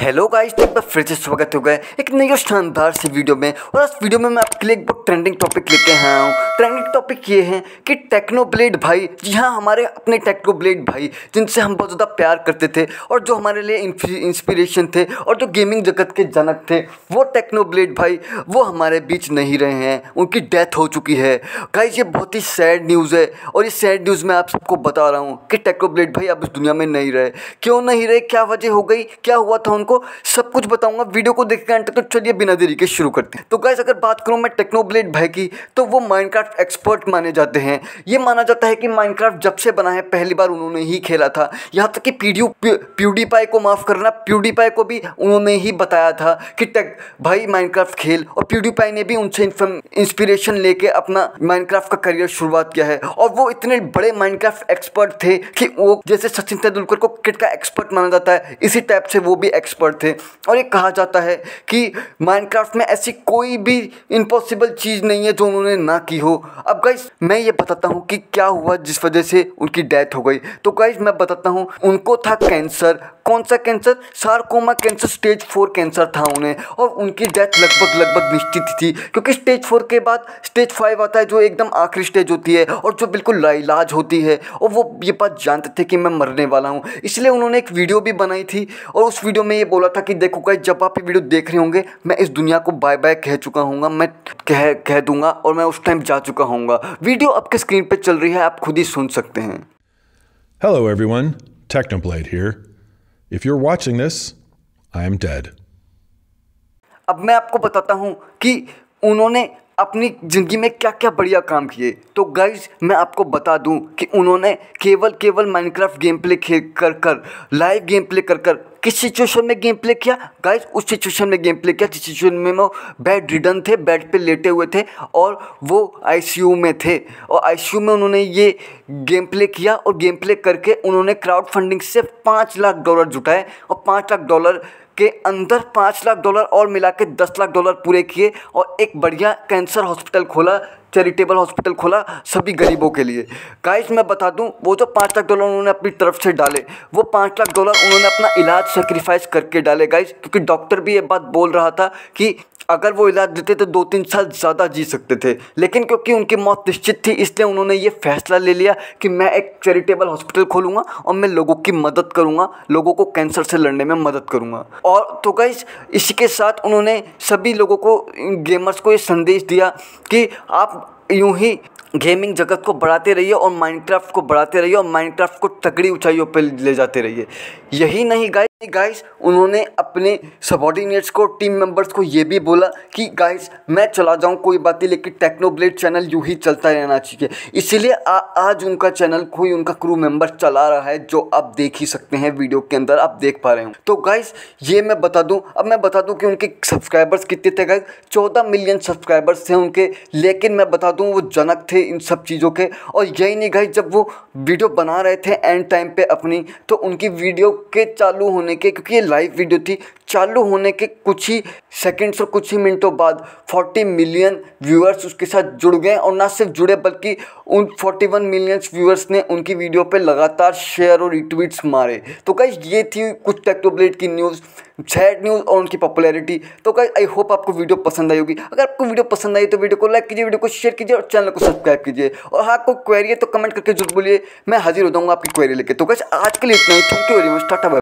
Hello guys तो एक फिर से स्वागत हो गया एक नई शानदार सी वीडियो में और इस वीडियो में मैं आपके लिए एक बहुत ट्रेंडिंग टॉपिक लेके आया हूँ ट्रेंडिंग टॉपिक ये है कि टेक्नो ब्लेड भाई जी हाँ हमारे अपने टेक्नो ब्लेड भाई जिनसे हम बहुत ज़्यादा प्यार करते थे और जो हमारे लिए इंस्पिरेशन थे और जो गेमिंग जगत के जनक थे वो टेक्नो ब्लेड भाई वो हमारे बीच नहीं रहे हैं उनकी डेथ हो चुकी है गाइज ये बहुत ही सैड न्यूज़ है और ये सैड न्यूज़ मैं आप सबको बता रहा हूँ कि टेक्नो ब्लेड भाई अब इस दुनिया में नहीं रहे क्यों नहीं रहे क्या वजह हो गई क्या हुआ था उनको सब कुछ बताऊंगा वीडियो को देख के तो चलिए बिना देरी के शुरू करते हैं तो गैस अगर बात करूँ मैं टेक्नोब्लेट भाई की तो वो माइनक्राफ्ट एक्सपर्ट माने जाते हैं ये माना जाता है कि माइनक्राफ्ट जब से बना है पहली बार उन्होंने ही खेला था यहाँ तक कि पीडियो प्यूडीपाई को माफ़ करना प्यूडीपाई को भी उन्होंने ही बताया था कि टेक भाई माइनक्राफ्ट खेल और प्यूडीपाई ने भी उनसे इंस्पिरेशन लेके अपना माइनक्राफ्ट का करियर शुरुआत किया है और वो इतने बड़े माइनक्राफ्ट एक्सपर्ट थे कि वो जैसे सचिन तेंदुलकर को क्रिकेट का एक्सपर्ट माना जाता है इसी टाइप से वो भी एक्सपर्ट एक्सपर्ट थे और ये कहा जाता है कि माइनक्राफ्ट में ऐसी कोई भी इम्पॉसिबल चीज़ नहीं है जो उन्होंने ना की हो अब गाइज मैं ये बताता हूँ कि क्या हुआ जिस वजह से उनकी डेथ हो गई तो गाइज मैं बताता हूँ उनको था कैंसर कौन सा cancer sarcoma cancer stage four cancer था उन्हें और उनकी डेथ लगभग लगभग निश्चित थी क्योंकि स्टेज फोर के बाद स्टेज फाइव आता है जो एकदम आखिरी स्टेज होती है और जो बिल्कुल लाइलाज होती है और वो ये बात जानते थे कि मैं मरने वाला हूँ इसलिए उन्होंने एक वीडियो भी बनाई थी और उस वीडियो में ये बोला था कि देखो गाइस जब आप ये वीडियो देख रहे होंगे मैं इस दुनिया को बाय बाय कह चुका हूँ मैं कह कह दूंगा और मैं उस टाइम जा चुका हूँ वीडियो आपके स्क्रीन पर चल रही है आप खुद ही सुन सकते हैं Hello everyone, Technoblade here. If you're watching this, I am dead. अब मैं आपको बताता हूँ कि उन्होंने अपनी ज़िंदगी में क्या क्या बढ़िया काम किए तो गाइज मैं आपको बता दूं कि उन्होंने केवल केवल माइनक्राफ्ट गेम प्ले खेल कर कर लाइव गेम प्ले कर कर किस सिचुएशन में गेम प्ले किया गाइस उस सिचुएशन में गेम प्ले किया जिस सिचुएशन में वो बेड रिडन थे बेड पे लेटे हुए थे और वो आईसीयू में थे और आईसीयू में उन्होंने ये गेम प्ले किया और गेम प्ले करके उन्होंने क्राउड फंडिंग से पाँच लाख डॉलर जुटाए और पाँच लाख डॉलर के अंदर पाँच लाख डॉलर और मिला के दस लाख डॉलर पूरे किए और एक बढ़िया कैंसर हॉस्पिटल खोला चैरिटेबल हॉस्पिटल खोला सभी गरीबों के लिए गाइस मैं बता दूं वो जो पाँच लाख डॉलर उन्होंने अपनी तरफ से डाले वो पाँच लाख डॉलर उन्होंने अपना इलाज सेक्रीफाइस करके डाले गाइस क्योंकि डॉक्टर भी ये बात बोल रहा था कि अगर वो इलाज देते तो दो तीन साल ज़्यादा जी सकते थे लेकिन क्योंकि उनकी मौत निश्चित थी इसलिए उन्होंने ये फैसला ले लिया कि मैं एक चैरिटेबल हॉस्पिटल खोलूँगा और मैं लोगों की मदद करूँगा लोगों को कैंसर से लड़ने में मदद करूँगा और तो गाइज इसी के साथ उन्होंने सभी लोगों को गेमर्स को ये संदेश दिया कि आप यूं ही गेमिंग जगत को बढ़ाते रहिए और माइनक्राफ्ट को बढ़ाते रहिए और माइनक्राफ्ट को तगड़ी ऊंचाइयों पर ले जाते रहिए यही नहीं गाइज गाइस उन्होंने अपने सबॉर्डिनेट्स को टीम मेंबर्स को ये भी बोला कि गाइस मैं चला जाऊं कोई बात नहीं लेकिन टेक्नोब्लेड चैनल यूँ ही चलता रहना चाहिए इसीलिए आज उनका चैनल कोई उनका क्रू मेंबर चला रहा है जो आप देख ही सकते हैं वीडियो के अंदर आप देख पा रहे हो तो गाइस ये मैं बता दूँ अब मैं बता दूँ कि उनके सब्सक्राइबर्स कितने थे गाइज चौदह मिलियन सब्सक्राइबर्स थे उनके लेकिन मैं बता दूँ वो जनक थे इन सब चीज़ों के और यही नहीं गाइज जब वो वीडियो बना रहे थे एंड टाइम पर अपनी तो उनकी वीडियो के चालू होने होने के क्योंकि ये लाइव वीडियो थी चालू होने के कुछ ही सेकंड्स और कुछ ही मिनटों बाद 40 मिलियन व्यूअर्स उसके साथ जुड़ गए और ना सिर्फ जुड़े बल्कि उन 41 वन मिलियंस व्यूअर्स ने उनकी वीडियो पे लगातार शेयर और रिट्वीट्स मारे तो गाइज ये थी कुछ टेक्टोब्लेट की न्यूज़ सैड न्यूज़ और उनकी पॉपुलैरिटी तो गाइज आई होप आपको वीडियो पसंद आई होगी अगर आपको वीडियो पसंद आई तो वीडियो को लाइक कीजिए वीडियो को शेयर कीजिए और चैनल को सब्सक्राइब कीजिए और हाँ कोई क्वेरी है तो कमेंट करके जरूर बोलिए मैं हाजिर हो जाऊँगा आपकी क्वेरी लेकर तो गाइज आज के लिए इतना ही thank you very much Tata